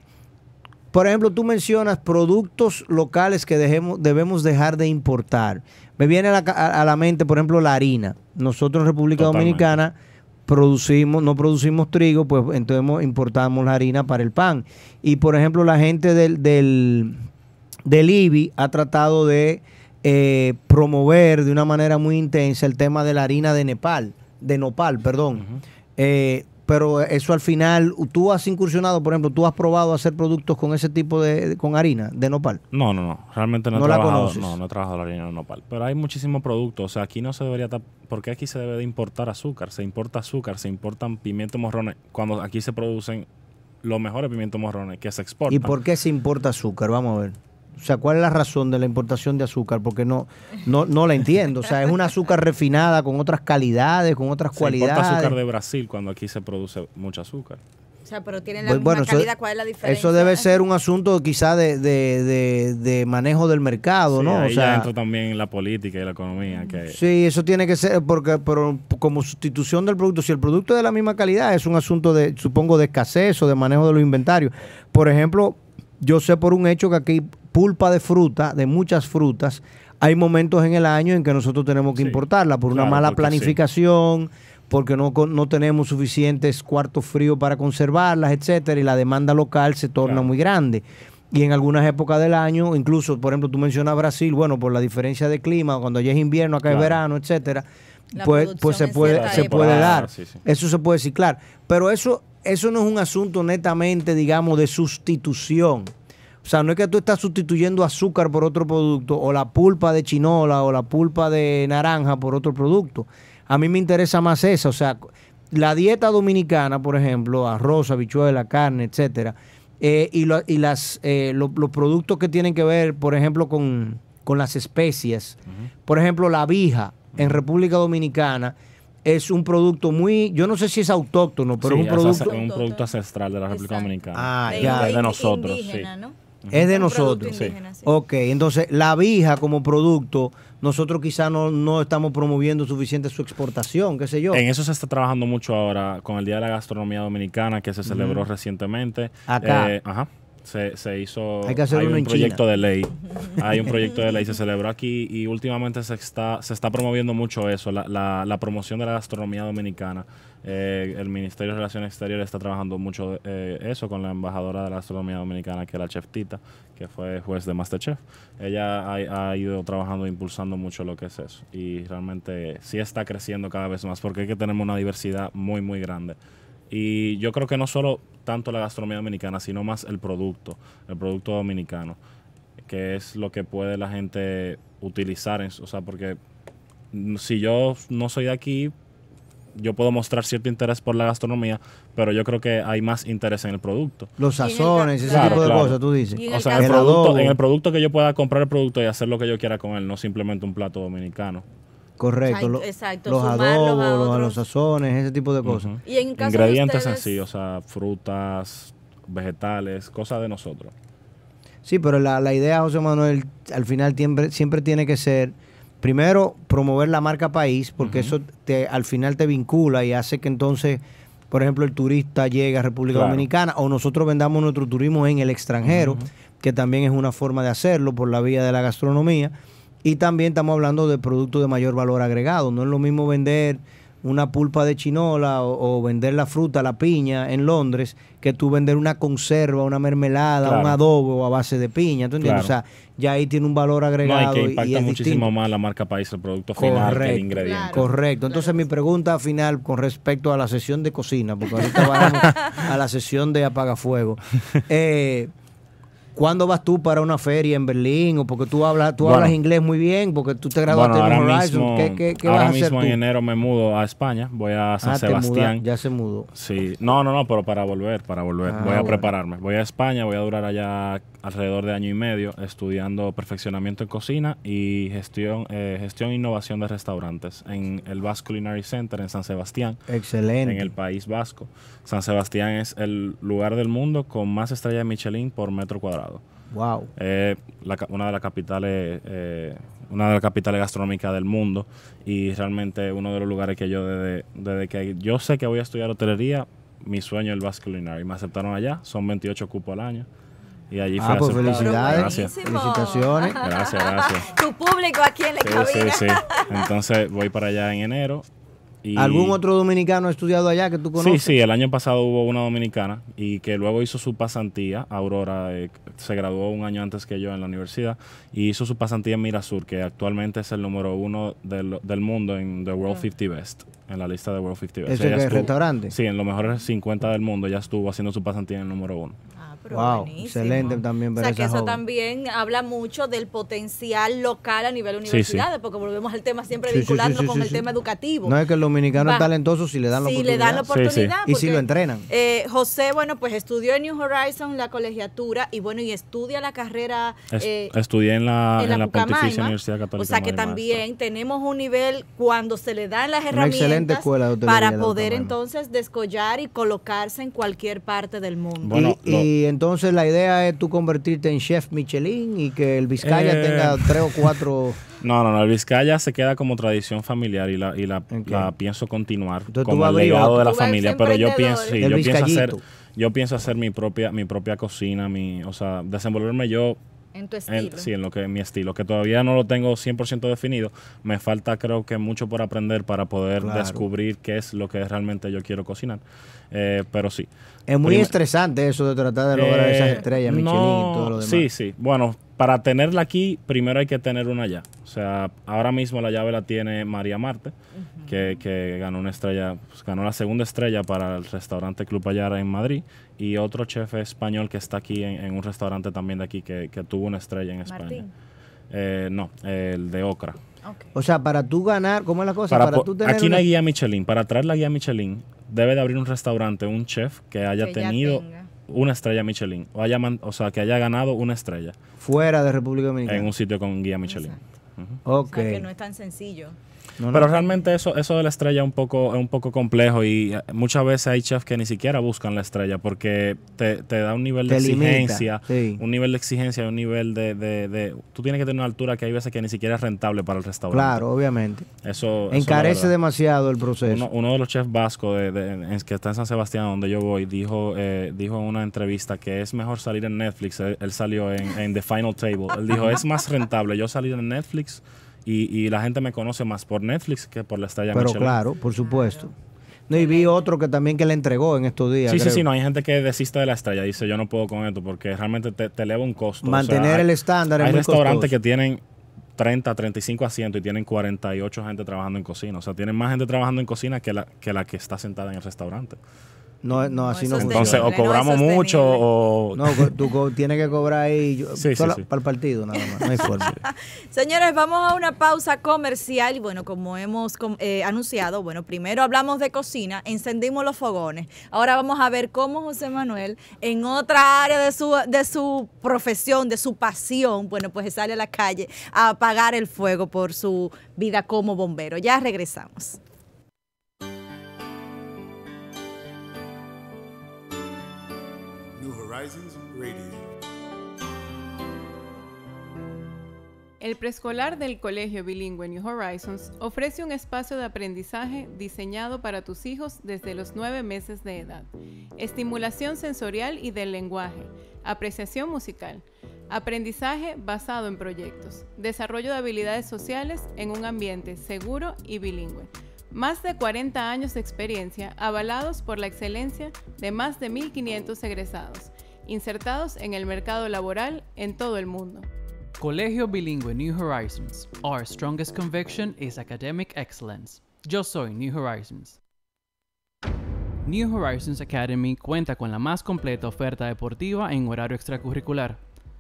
por ejemplo, tú mencionas productos locales que debemos dejar de importar. Me viene a la, mente, por ejemplo, la harina. Nosotros en República Dominicana producimos, no producimos trigo, pues entonces importamos la harina para el pan. Y por ejemplo, la gente del, del, del IBI ha tratado de eh, promover de una manera muy intensa el tema de la harina de Nepal, de nopal, perdón. eh, pero eso al final, tú has incursionado, por ejemplo, tú has probado hacer productos con ese tipo de, con harina de nopal. No, no, no, realmente no, he trabajado, No, no he trabajado la harina de nopal, pero hay muchísimos productos, o sea, aquí no se debería, porque aquí se debe de importar azúcar, se importa azúcar, se importan pimientos morrones, cuando aquí se producen los mejores pimientos morrones que se exportan. ¿Y por qué se importa azúcar? Vamos a ver. O sea, ¿cuál es la razón de la importación de azúcar? Porque no, no, la entiendo. O sea, es un azúcar refinada con otras calidades, con otras se cualidades. Importa azúcar de Brasil cuando aquí se produce mucho azúcar. O sea, pero tiene la misma calidad, ¿cuál es la diferencia? Eso debe ser un asunto quizá de, manejo del mercado, ¿no? o sea, también la política y la economía. Que... Sí, eso tiene que ser, porque pero como sustitución del producto, si el producto es de la misma calidad, es un asunto de, supongo, de escasez o de manejo de los inventarios. Por ejemplo, yo sé por un hecho que aquí pulpa de fruta, de muchas frutas, hay momentos en el año en que nosotros tenemos que importarla por una mala planificación, porque no, no, tenemos suficientes cuartos fríos para conservarlas, etcétera, y la demanda local se torna muy grande. Y en algunas épocas del año, incluso, por ejemplo, tú mencionas Brasil, bueno, por la diferencia de clima, cuando ya es invierno, acá es verano, etcétera, pues, pues, se puede, se puede dar. eso se puede ciclar. Pero eso, eso no es un asunto netamente, digamos, de sustitución o sea, no es que tú estás sustituyendo azúcar por otro producto o la pulpa de chinola o la pulpa de naranja por otro producto. A mí me interesa más esa. O sea, la dieta dominicana, por ejemplo, arroz, habichuela, carne, etcétera, eh, y, las, eh, los productos que tienen que ver, por ejemplo, con, las especias. Por ejemplo, la vija en República Dominicana es un producto muy, yo no sé si es autóctono, pero es un producto, un producto ancestral de la República Dominicana. Ah, ya. De, nosotros, sí. Es de nosotros. Sí. Ok, entonces la vija como producto, nosotros quizás no, no estamos promoviendo suficiente su exportación, qué sé yo. En eso se está trabajando mucho ahora con el Día de la Gastronomía Dominicana que se celebró recientemente. Acá. Eh, ajá se, hizo. Hay un proyecto de ley. Hay un proyecto de ley, se celebró aquí y últimamente se está, se está promoviendo mucho eso, la, promoción de la gastronomía dominicana. Eh, el Ministerio de Relaciones Exteriores está trabajando mucho eh, eso con la embajadora de la gastronomía dominicana, que la chef que fue juez de Masterchef. Ella ha, ido trabajando, impulsando mucho lo que es eso. Y realmente sí está creciendo cada vez más, porque hay que tenemos una diversidad muy, muy grande. Y yo creo que no solo tanto la gastronomía dominicana, sino más el producto, el producto dominicano, que es lo que puede la gente utilizar. En, o sea, porque si yo no soy de aquí, yo puedo mostrar cierto interés por la gastronomía, pero yo creo que hay más interés en el producto. Los sazones, ese tipo de cosas, tú dices. O sea, en el producto que yo pueda comprar el producto y hacer lo que yo quiera con él, no simplemente un plato dominicano. Correcto, los adobos, los, a los sazones, ese tipo de mm. cosas. Ingredientes sencillos frutas, vegetales, cosas de nosotros. Sí, pero la, la idea, José Manuel, al final siempre, tiene que ser, primero, promover la marca país, porque eso te, al final te vincula y hace que entonces, por ejemplo, el turista llegue a República Dominicana o nosotros vendamos nuestro turismo en el extranjero, que también es una forma de hacerlo por la vía de la gastronomía. Y también estamos hablando de productos de mayor valor agregado. No es lo mismo vender una pulpa de chinola o, vender la fruta, la piña en Londres, que tú vender una conserva, una mermelada, un adobo a base de piña. ¿tú entiendes? O sea, ya ahí tiene un valor agregado. No, y que impacta muchísimo más la marca país, el producto correcto, final que el ingrediente. correcto. Entonces, mi pregunta final con respecto a la sesión de cocina, porque ahorita vamos a la sesión de apagafuego. Eh, ¿Cuándo vas tú para una feria en Berlín? O porque tú hablas, tú inglés muy bien, porque tú te graduaste en Horizon. ahora mismo en enero me mudo a España. Voy a San ah, Sebastián. ya se mudó. Sí. No, no, no, pero para volver, para volver. Ah, voy a prepararme. Voy a España, voy a durar allá alrededor de año y medio estudiando perfeccionamiento en cocina y gestión, eh, gestión e innovación de restaurantes en el Basque Culinary Center en San Sebastián. Excelente. En el País Vasco. San Sebastián es el lugar del mundo con más estrellas Michelin por metro cuadrado. Wow. Eh, una de las capitales, eh, una de las capitales gastronómicas del mundo y realmente uno de los lugares que yo desde, que yo sé que voy a estudiar hotelería, mi sueño es el Basque y Me aceptaron allá, son 28 cupos al año. Y allí ah, pues felicidades. Gracias. Felicitaciones. Gracias, gracias. Tu público aquí en la sí, Sí, sí. Entonces voy para allá en enero ¿Algún otro dominicano ha estudiado allá que tú conoces? Sí, sí, el año pasado hubo una dominicana y que luego hizo su pasantía. Aurora eh, se graduó un año antes que yo en la universidad y hizo su pasantía en Mirasur, que actualmente es el número uno del, del mundo en The World 50 ah. Best, en la lista de World 50 Best. es el restaurante? Sí, en los mejores 50 del mundo ya estuvo haciendo su pasantía en el número uno. Wow, excelente también. verdad o sea, que eso también habla mucho del potencial local a nivel universidad porque volvemos al tema siempre sí, con el tema educativo. No es que el dominicano es talentoso si le dan la si oportunidad. le y si lo entrenan. Eh, José, bueno, pues estudió en New Horizon la colegiatura y bueno, y estudia la carrera. Eh, estudié en la, en la, Universidad Católica. O sea, que también tenemos un nivel cuando se le dan las herramientas para poder entonces descollar y colocarse en cualquier parte del mundo entonces la idea es tú convertirte en chef Michelin y que el Vizcaya eh. tenga tres o cuatro. No, no, no, el Vizcaya se queda como tradición familiar y la, y la, pienso continuar como el legado de la familia, pero yo pienso, hacer yo pienso hacer mi propia mi propia cocina, mi, o sea, desenvolverme yo en tu estilo. sí, en lo que mi estilo, que todavía no lo tengo 100% definido. Me falta creo que mucho por aprender para poder descubrir qué es lo que realmente yo quiero cocinar. Eh, pero sí. Es muy estresante eso de tratar de lograr esas eh, estrellas, Michelin y todo lo demás. Sí, sí. Bueno, para tenerla aquí, primero hay que tener una allá. O sea, ahora mismo la llave la tiene María Marte, que, ganó una estrella, pues, ganó la segunda estrella para el restaurante Club Ayara en Madrid, y otro chef español que está aquí en, un restaurante también de aquí que, tuvo una estrella en España. Eh, no, el de Okra. O sea, para tú ganar, ¿cómo es la cosa? Para, no aquí una guía Michelin, para traer la guía Michelin, debe de abrir un restaurante, un chef que haya tenido una estrella Michelin o, haya o sea, que haya ganado una estrella. Fuera de República Dominicana. En un sitio con guía Michelin. ok no es tan sencillo. Pero realmente eso, eso de la estrella es un poco, es un poco complejo y eh, muchas veces hay chefs que ni siquiera buscan la estrella porque te, te da un nivel de exigencia, un nivel de exigencia, un nivel de, de, Tú tienes que tener una altura que hay veces que ni siquiera es rentable para el restaurante. Claro, obviamente. Eso... Encarece demasiado el proceso. Uno, de los chefs vascos de, que está en San Sebastián, donde yo voy, dijo, eh, dijo en una entrevista que es mejor salir en Netflix. Él, salió en, en The Final Table. Él dijo, es más rentable yo salir en Netflix y, y, la gente me conoce más por Netflix que por la estrella Pero claro, por supuesto. No, y vi otro que también que le entregó en estos días. Sí, sí, sí, no, hay gente que desiste de la estrella, dice yo no puedo con esto porque realmente te, eleva un costo. Mantener el estándar. Hay, es hay restaurantes que tienen 30, 35 asientos y tienen 48 gente trabajando en cocina. O sea, tienen más gente trabajando en cocina que la que, la que está sentada en el restaurante. No, no así no, Entonces, o cobramos mucho o... No, tú tienes que cobrar ahí para el partido nada más, Señores, vamos a una pausa comercial. Y bueno, como hemos eh, anunciado, bueno, primero hablamos de cocina, encendimos los fogones. Ahora vamos a ver cómo José Manuel, en otra área de su, de su profesión, de su pasión, bueno, pues sale a la calle a apagar el fuego por su vida como bombero. Ya regresamos. El preescolar del Colegio Bilingüe New Horizons ofrece un espacio de aprendizaje diseñado para tus hijos desde los nueve meses de edad. Estimulación sensorial y del lenguaje, apreciación musical, aprendizaje basado en proyectos, desarrollo de habilidades sociales en un ambiente seguro y bilingüe. Más de 40 años de experiencia avalados por la excelencia de más de 1.500 egresados insertados en el mercado laboral en todo el mundo. Colegio Bilingüe New Horizons. Our strongest conviction is academic excellence. Yo soy New Horizons. New Horizons Academy cuenta con la más completa oferta deportiva en horario extracurricular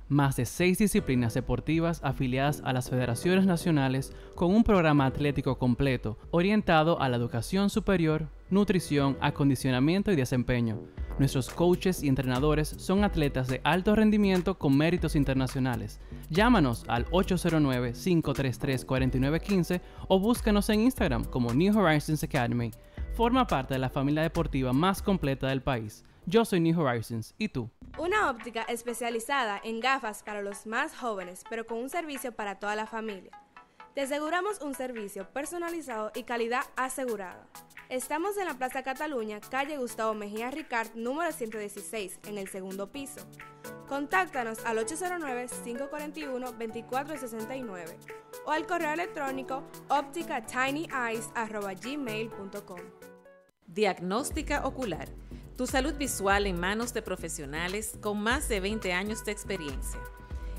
más de seis disciplinas deportivas afiliadas a las federaciones nacionales con un programa atlético completo orientado a la educación superior, nutrición, acondicionamiento y desempeño. Nuestros coaches y entrenadores son atletas de alto rendimiento con méritos internacionales. Llámanos al 809-533-4915 o búscanos en Instagram como New Horizons Academy. Forma parte de la familia deportiva más completa del país. Yo soy New Horizons, ¿y tú? Una óptica especializada en gafas para los más jóvenes, pero con un servicio para toda la familia. Te aseguramos un servicio personalizado y calidad asegurada. Estamos en la Plaza Cataluña, calle Gustavo Mejía Ricard, número 116, en el segundo piso. Contáctanos al 809-541-2469 o al correo electrónico optica-tiny-eyes-arroba-gmail.com Diagnóstica ocular tu salud visual en manos de profesionales con más de 20 años de experiencia.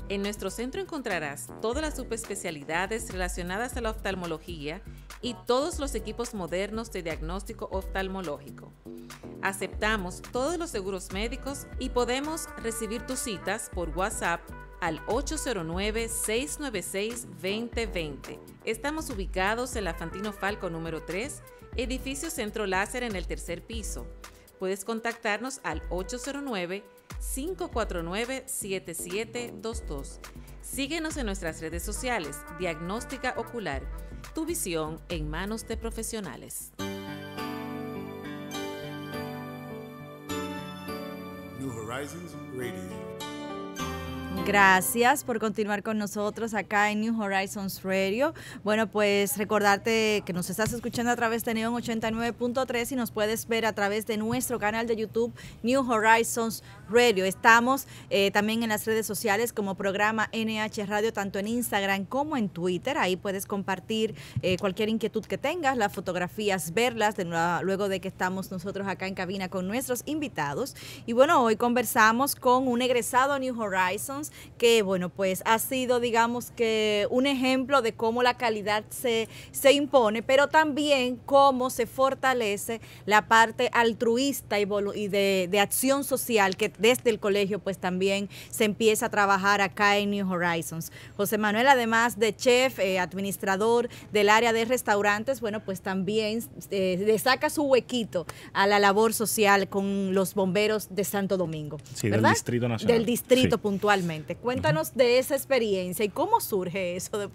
En nuestro centro encontrarás todas las subespecialidades relacionadas a la oftalmología y todos los equipos modernos de diagnóstico oftalmológico. Aceptamos todos los seguros médicos y podemos recibir tus citas por WhatsApp al 809-696-2020. Estamos ubicados en la Fantino Falco número 3, edificio Centro Láser en el tercer piso. Puedes contactarnos al 809-549-7722. Síguenos en nuestras redes sociales. Diagnóstica Ocular. Tu visión en manos de profesionales. Gracias por continuar con nosotros acá en New Horizons Radio. Bueno, pues recordarte que nos estás escuchando a través de Neon 89.3 y nos puedes ver a través de nuestro canal de YouTube New Horizons Radio. Estamos eh, también en las redes sociales como programa NH Radio, tanto en Instagram como en Twitter. Ahí puedes compartir eh, cualquier inquietud que tengas, las fotografías, verlas, luego de que estamos nosotros acá en cabina con nuestros invitados. Y bueno, hoy conversamos con un egresado New Horizons que bueno, pues ha sido, digamos que, un ejemplo de cómo la calidad se, impone, pero también cómo se fortalece la parte altruista y, de, acción social que desde el colegio pues también se empieza a trabajar acá en New Horizons. José Manuel, además de chef, eh, administrador del área de restaurantes, bueno, pues también le eh, saca su huequito a la labor social con los bomberos de Santo Domingo. Sí, del Distrito Nacional. Del Distrito puntualmente. Cuéntanos de esa experiencia y cómo surge eso.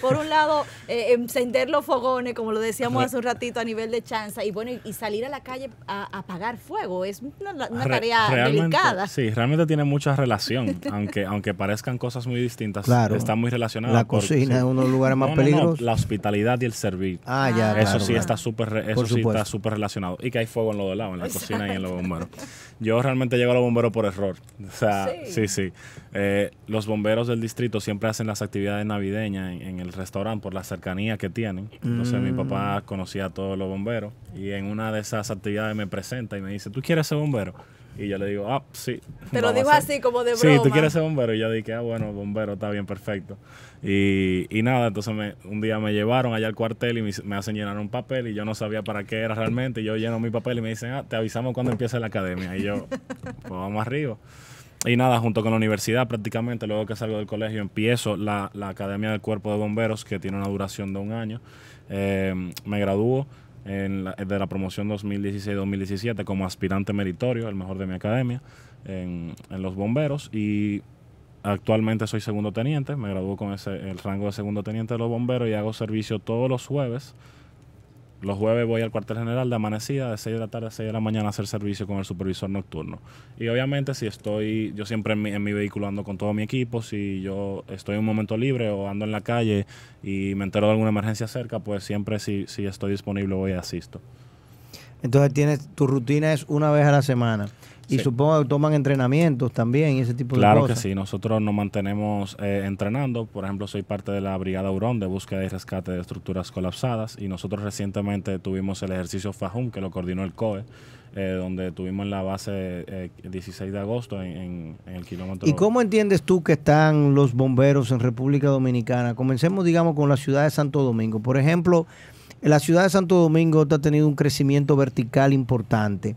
por, un lado, eh, eh, encender los fogones, como lo decíamos hace un ratito, a nivel de chanza, y bueno, y salir a la calle a, apagar fuego. Es una, tarea delicada. Sí, realmente tiene mucha relación, aunque, aunque parezcan cosas muy distintas. Claro. Están muy relacionada. La cocina es uno de los lugares más peligrosos. la hospitalidad y el servir. Ah, ya. Eso sí está súper eso sí está súper relacionado. Y que hay fuego en los dos lados, en la cocina y en los bomberos. Yo realmente llego a los bomberos por error. O sea, sí, sí. sí. Eh, los bomberos del distrito siempre hacen las actividades navideñas en, el restaurante por la cercanía que tienen. Entonces mi papá mm. conocía a todos los bomberos y en una de esas actividades me presenta y me dice, ¿tú quieres ser bombero? Y yo le digo, ah, sí. Te lo digo así como de broma. Sí, tú quieres ser bombero. Y yo dije, ah, bueno, bombero, está bien, perfecto. Y, y nada, entonces un día me llevaron allá al cuartel y me, hacen llenar un papel y yo no sabía para qué era realmente. Y yo lleno mi papel y me dicen, ah, te avisamos cuando empiece la academia. Y yo, pues vamos arriba. Y nada, junto con la universidad prácticamente, luego que salgo del colegio, empiezo la, la Academia del Cuerpo de Bomberos, que tiene una duración de un año. Eh, me gradúo en de la promoción 2016-2017 como aspirante meritorio, el mejor de mi academia, en, los bomberos. Y actualmente soy segundo teniente, me graduó con ese, el rango de segundo teniente de los bomberos y hago servicio todos los jueves los jueves voy al cuartel general de amanecida de 6 de la tarde a 6 de la mañana a hacer servicio con el supervisor nocturno. Y obviamente si estoy, yo siempre en mi, en mi, vehículo ando con todo mi equipo, si yo estoy en un momento libre o ando en la calle y me entero de alguna emergencia cerca, pues siempre si, si estoy disponible voy y asisto. Entonces tienes, tu rutina es una vez a la semana. Y supongo que toman entrenamientos también y ese tipo de cosas. Claro que sí, nosotros nos mantenemos eh, entrenando. Por ejemplo, soy parte de la Brigada Hurón de búsqueda y rescate de estructuras colapsadas y nosotros recientemente tuvimos el ejercicio Fajún, que lo coordinó el COE. Eh, donde tuvimos la base 16 eh, de agosto en, en, el kilómetro. ¿Y cómo entiendes tú que están los bomberos en República Dominicana? Comencemos, digamos, con la ciudad de Santo Domingo. Por ejemplo, la ciudad de Santo Domingo ha tenido un crecimiento vertical importante.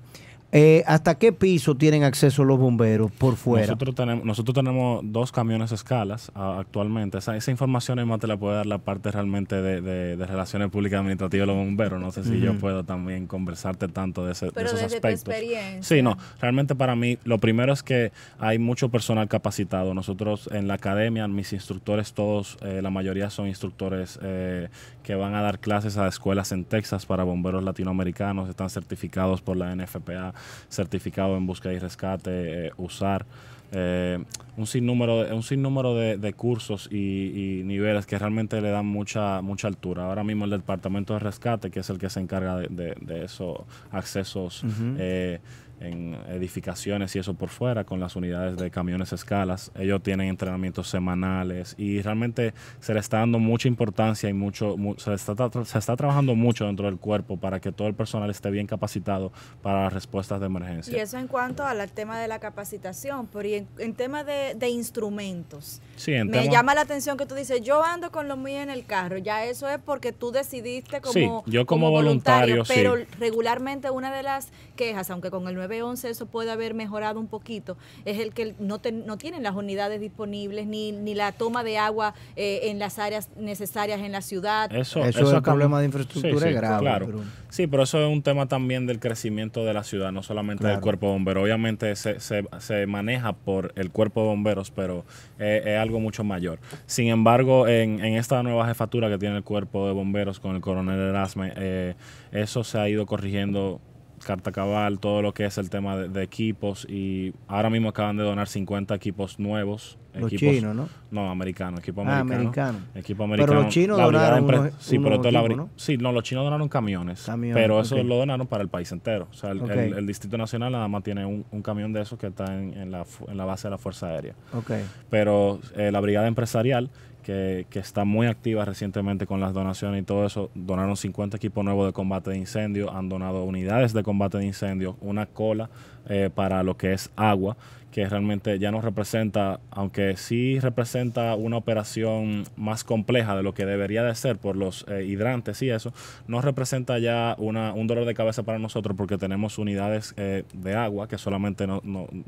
Eh, ¿Hasta qué piso tienen acceso los bomberos por fuera? Nosotros tenemos, nosotros tenemos dos camiones escalas actualmente. Esa, esa, información más te la puede dar la parte realmente de, Relaciones Públicas Administrativas de los bomberos. No sé si yo puedo también conversarte tanto de, ese, Pero de esos aspectos. experiencia. Sí, no. Realmente para mí lo primero es que hay mucho personal capacitado. Nosotros en la academia, mis instructores todos, eh, la mayoría son instructores eh, que van a dar clases a escuelas en Texas para bomberos latinoamericanos. Están certificados por la NFPA certificado en búsqueda y rescate, eh, usar. Eh, un sinnúmero, de, un sinnúmero de, cursos y, niveles que realmente le dan mucha, mucha altura. Ahora mismo el Departamento de Rescate, que es el que se encarga de, esos accesos eh, en edificaciones y eso por fuera con las unidades de camiones escalas. Ellos tienen entrenamientos semanales y realmente se le está dando mucha importancia y mucho se, está se está trabajando mucho dentro del cuerpo para que todo el personal esté bien capacitado para las respuestas de emergencia. Y eso en cuanto al tema de la capacitación, pero y en, tema de, instrumentos. Me llama la atención que tú dices, yo ando con los mío en el carro, ya eso es porque tú decidiste como, yo como, voluntario, pero regularmente una de las quejas, aunque con el 9 11 eso puede haber mejorado un poquito, es el que no, no tienen las unidades disponibles ni, la toma de agua eh, en las áreas necesarias en la ciudad. Eso, es un problema de infraestructura grave. Pero... Sí, pero eso es un tema también del crecimiento de la ciudad, no solamente del cuerpo de bomberos. Obviamente se, se, maneja por el cuerpo de bomberos, pero eh, es algo mucho mayor. Sin embargo, en, esta nueva jefatura que tiene el cuerpo de bomberos con el coronel Erasme, eh, eso se ha ido corrigiendo Carta Cabal, todo lo que es el tema de, de equipos. Y ahora mismo acaban de donar 50 equipos nuevos los chinos, ¿no? No, americanos, equipo americano. Ah, americano. Equipo americano. Pero los chinos donaron Sí, pero equipos, la ¿no? Sí, no, los chinos donaron camiones. pero eso lo donaron para el país entero. O sea, el, Distrito Nacional nada más tiene un, camión de esos que está en, la, base de la Fuerza Aérea. ok Pero eh, la Brigada Empresarial que, que, está muy activa recientemente con las donaciones y todo eso. Donaron 50 equipos nuevos de combate de incendio, han donado unidades de combate de incendio, una cola eh, para lo que es agua, que realmente ya no representa, aunque sí representa una operación más compleja de lo que debería de ser por los eh, hidrantes y eso, no representa ya una, un dolor de cabeza para nosotros porque tenemos unidades eh, de agua que solamente no,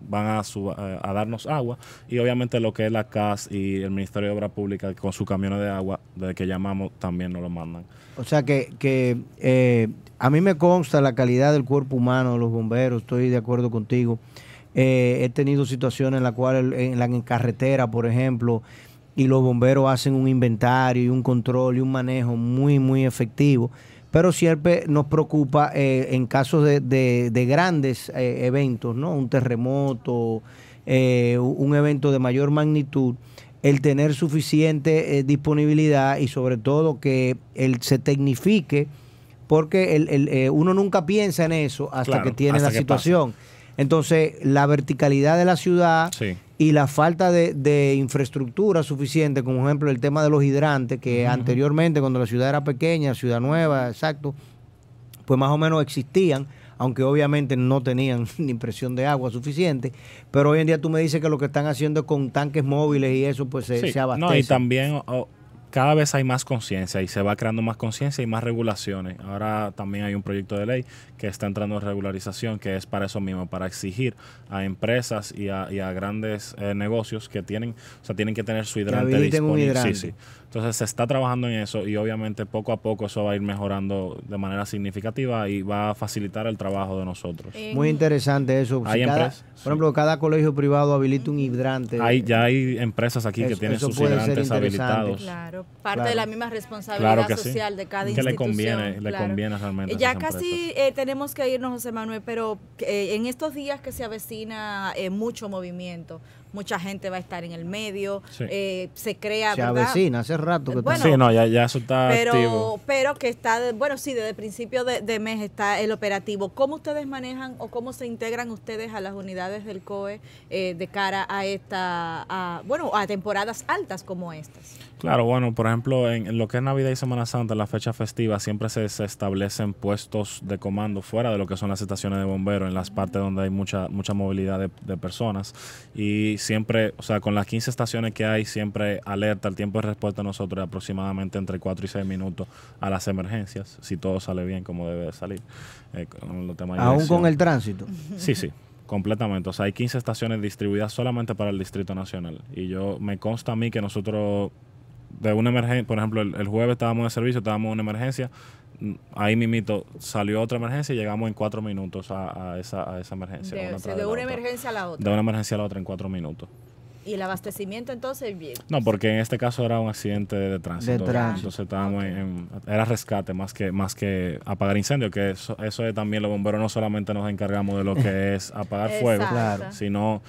van a, a darnos agua y obviamente lo que es la CAS y el Ministerio de Obras Públicas con su camiones de agua, desde que llamamos, también nos lo mandan. O sea que, que a mí me consta la calidad del cuerpo humano de los bomberos, estoy de acuerdo contigo. Eh, he tenido situaciones en las cuales, en, la, carretera, por ejemplo, y los bomberos hacen un inventario y un control y un manejo muy, muy efectivo. Pero siempre nos preocupa eh, en casos de, grandes eh, eventos, ¿no? Un terremoto, un evento de mayor magnitud, el tener suficiente disponibilidad y sobre todo que se tecnifique porque el, eh, uno nunca piensa en eso hasta que tiene la situación. Entonces, la verticalidad de la ciudad y la falta de, infraestructura suficiente, como ejemplo el tema de los hidrantes, que anteriormente, cuando la ciudad era pequeña, ciudad nueva, exacto, pues más o menos existían aunque obviamente no tenían ni presión de agua suficiente, pero hoy en día tú me dices que lo que están haciendo con tanques móviles y eso, pues se, abastece. No, y también cada vez hay más conciencia y se va creando más conciencia y más regulaciones. Ahora también hay un proyecto de ley que está entrando en regularización, que es para eso mismo, para exigir a empresas y a, grandes eh, negocios que tienen, o sea, tienen que tener su hidrante disponible. Hidrante. Sí, sí. Entonces se está trabajando en eso y obviamente poco a poco eso va a ir mejorando de manera significativa y va a facilitar el trabajo de nosotros. Eh, Muy interesante eso. Hay empresas. por ejemplo, cada colegio privado habilita un hidrante. Hay, ya hay empresas aquí que tienen sus hidrantes habilitados. Claro parte de la misma responsabilidad social de cada institución. Ya casi eh, tenemos que irnos, José Manuel, pero eh, en estos días que se avecina eh, mucho movimiento, mucha gente va a estar en el medio, eh, se crea... Se avecina, hace rato que está... Sí, no, ya, eso está pero, activo. Pero que está, bueno, sí, desde el principio de, mes está el operativo. ¿Cómo ustedes manejan o cómo se integran ustedes a las unidades del COE eh, de cara a esta, bueno, a temporadas altas como estas? Claro, bueno, por ejemplo, en, lo que es Navidad y Semana Santa, la fecha festiva, siempre se, se establecen puestos de comando fuera de lo que son las estaciones de bomberos, en las partes donde hay mucha, mucha movilidad de, de personas. Y siempre, o sea, con las 15 estaciones que hay, siempre alerta. El tiempo de respuesta de nosotros es aproximadamente entre 4 y 6 minutos a las emergencias, si todo sale bien como debe de salir. Eh, ¿Aún con el tránsito? Sí, sí, completamente. O sea, hay 15 estaciones distribuidas solamente para el Distrito Nacional. Y yo me consta a mí que nosotros de una emergencia, por ejemplo, el, jueves estábamos de servicio, estábamos en una emergencia, ahí mi mito salió otra emergencia y llegamos en cuatro minutos a, esa, a esa emergencia. De, una, emergencia a la otra. De una emergencia a la otra en cuatro minutos. ¿Y el abastecimiento entonces No, porque en este caso era un accidente de, tránsito. Entonces ah, estábamos en, Era rescate más que, más que apagar incendio, que eso, eso también los bomberos no solamente nos encargamos de lo que es apagar fuego, sino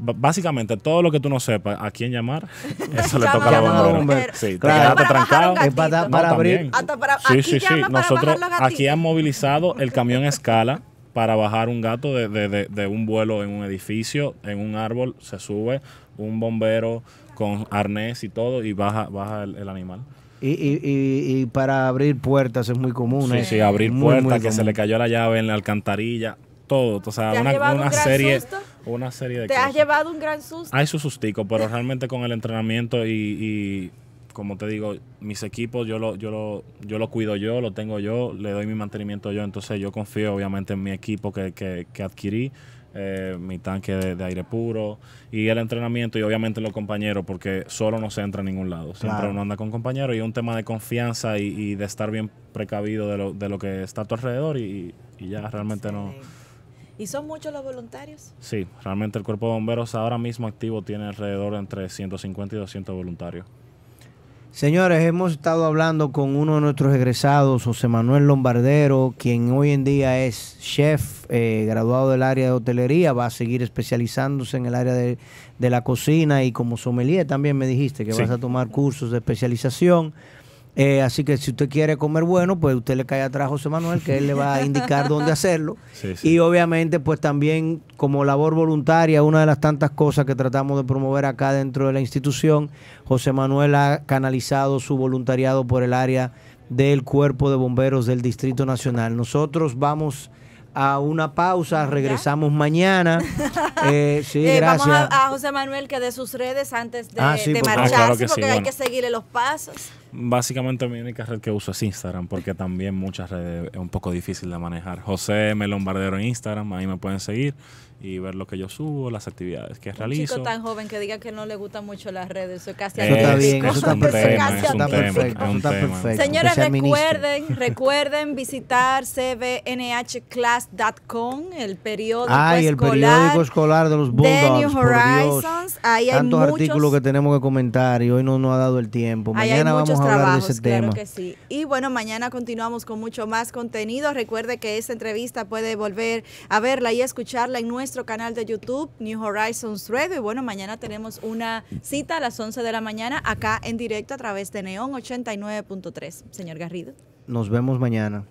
básicamente todo lo que tú no sepas a quién llamar, eso le toca a los bomberos. Sí, te trancado. Para, para, para abrir. Hasta para, sí, sí, Nosotros aquí han movilizado el camión escala para bajar un gato de, de, un vuelo en un edificio, en un árbol, se sube un bombero con arnés y todo y baja, baja el, animal. Y, y, y, para abrir puertas es muy común. Sí, ¿eh? sí, abrir puertas, que se le cayó la llave en la alcantarilla, todo. O sea, una, una serie una serie de ¿Te has llevado un gran susto? Hay su sustico, pero realmente con el entrenamiento y, como te digo, mis equipos yo lo, yo lo, yo lo cuido yo, lo tengo yo, le doy mi mantenimiento yo, entonces yo confío obviamente en mi equipo que, que, adquirí, eh, mi tanque de, aire puro y el entrenamiento y obviamente los compañeros, porque solo no se entra a ningún lado, siempre uno anda con compañeros y es un tema de confianza y, de estar bien precavido de lo, de lo, que está a tu alrededor y, ya realmente no ¿Y son muchos los voluntarios? Sí, realmente el Cuerpo de Bomberos ahora mismo activo tiene alrededor de entre 150 y 200 voluntarios. Señores, hemos estado hablando con uno de nuestros egresados, José Manuel Lombardero, quien hoy en día es chef, eh, graduado del área de hotelería, va a seguir especializándose en el área de, la cocina y como sommelier también me dijiste que vas a tomar cursos de especialización. Eh, así que si usted quiere comer bueno, pues usted le cae atrás a José Manuel, que él le va a indicar dónde hacerlo. Y obviamente, pues también como labor voluntaria, una de las tantas cosas que tratamos de promover acá dentro de la institución, José Manuel ha canalizado su voluntariado por el área del Cuerpo de Bomberos del Distrito Nacional. Nosotros vamos a una pausa, regresamos mañana. Eh, sí, eh, Vamos a, a, José Manuel que dé sus redes antes de, ah, marcharse, ah, porque hay que seguirle los pasos. Básicamente mi única red que uso es Instagram, porque también muchas redes es un poco difícil de manejar. José Melombardero en Instagram, ahí me pueden seguir y ver lo que yo subo, las actividades que realizo. chico tan joven que diga que no le gustan mucho las redes, eso casi Eso está bien, eso está perfecto. Señores, recuerden, recuerden visitar cbnhclass.com, el periódico escolar. el periódico escolar de los Bulldogs, hay Tantos artículos que tenemos que comentar y hoy no nos ha dado el tiempo. Mañana vamos a hablar de ese tema. Y bueno, mañana continuamos con mucho más contenido. Recuerde que esta entrevista puede volver a verla y escucharla en nuestra nuestro canal de YouTube New Horizons Red, Y bueno, mañana tenemos una cita a las 11 de la mañana acá en directo a través de Neón 89.3. Señor Garrido. Nos vemos mañana.